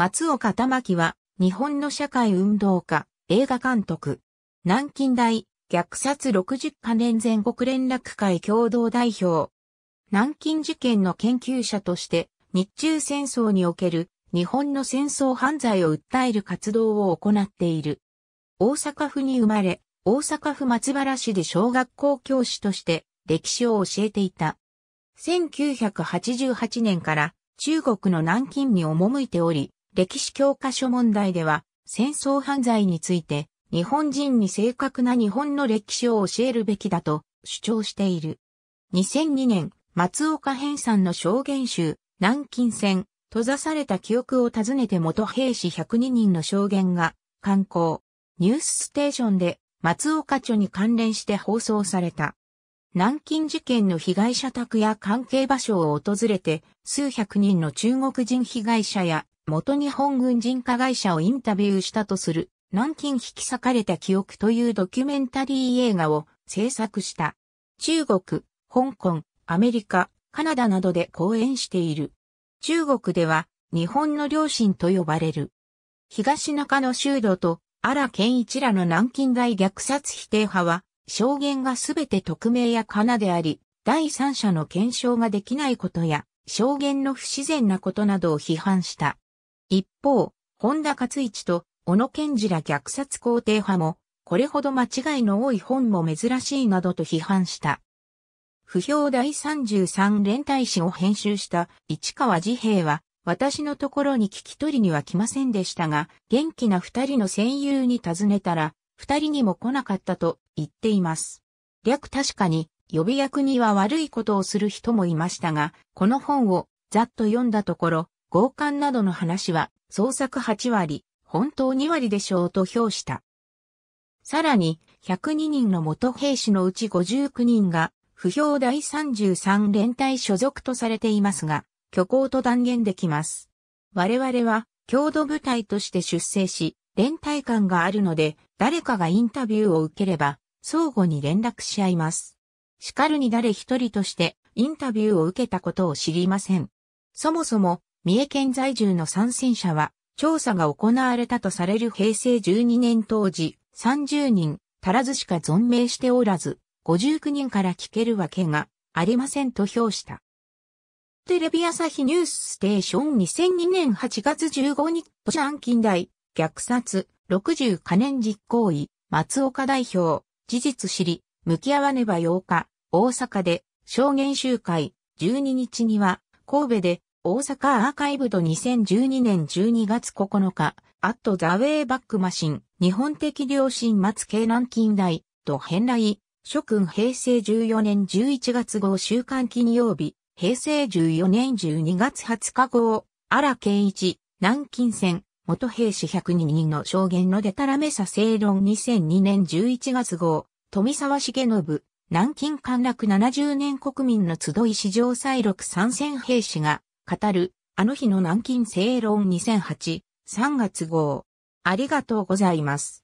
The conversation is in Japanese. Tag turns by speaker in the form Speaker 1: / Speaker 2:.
Speaker 1: 松岡玉樹は、日本の社会運動家、映画監督、南京大、虐殺60カ年全国連絡会共同代表、南京事件の研究者として、日中戦争における日本の戦争犯罪を訴える活動を行っている。大阪府に生まれ、大阪府松原市で小学校教師として歴史を教えていた。1988年から中国の南京に赴いており、歴史教科書問題では、戦争犯罪について、日本人に正確な日本の歴史を教えるべきだと主張している。2002年、松岡編さんの証言集、南京戦、閉ざされた記憶を尋ねて元兵士102人の証言が、刊行、ニュースステーションで松岡著に関連して放送された。南京事件の被害者宅や関係場所を訪れて、数百人の中国人被害者や元日本軍人加害者をインタビューしたとする、南京引き裂かれた記憶というドキュメンタリー映画を制作した。中国、香港、アメリカ、カナダなどで講演している。中国では日本の両親と呼ばれる。東中野修道と荒健一らの南京大虐殺否定派は証言がすべて匿名やかなであり、第三者の検証ができないことや、証言の不自然なことなどを批判した。一方、本田勝一と小野賢治ら虐殺肯定派も、これほど間違いの多い本も珍しいなどと批判した。不評第33連帯誌を編集した市川治兵衛は、私のところに聞き取りには来ませんでしたが、元気な二人の戦友に尋ねたら、二人にも来なかったと言っています。略確かに、予備役には悪いことをする人もいましたが、この本をざっと読んだところ、強姦などの話は、創作8割、本当2割でしょうと評した。さらに、102人の元兵士のうち59人が、不評第33連隊所属とされていますが、虚構と断言できます。我々は、郷土部隊として出征し、連帯感があるので、誰かがインタビューを受ければ、相互に連絡し合います。しかるに誰一人としてインタビューを受けたことを知りません。そもそも、三重県在住の参戦者は、調査が行われたとされる平成12年当時、30人足らずしか存命しておらず、59人から聞けるわけがありませんと評した。テレビ朝日ニュースステーション2002年8月15日、都市安近代、虐殺、六十可燃実行委、松岡代表、事実知り、向き合わねば8日、大阪で、証言集会、12日には、神戸で、大阪アーカイブド2012年12月9日、アットザウェイバックマシン、日本的良心松慶南近代、と返来、諸君平成14年11月号週刊金曜日、平成14年12月20日号、荒健一、南京戦、元兵士102人の証言のデタラメさ正論2002年11月号、富沢重信、南京陥落70年国民の集い史上再録参戦兵士が語る、あの日の南京正論2008、3月号。ありがとうございます。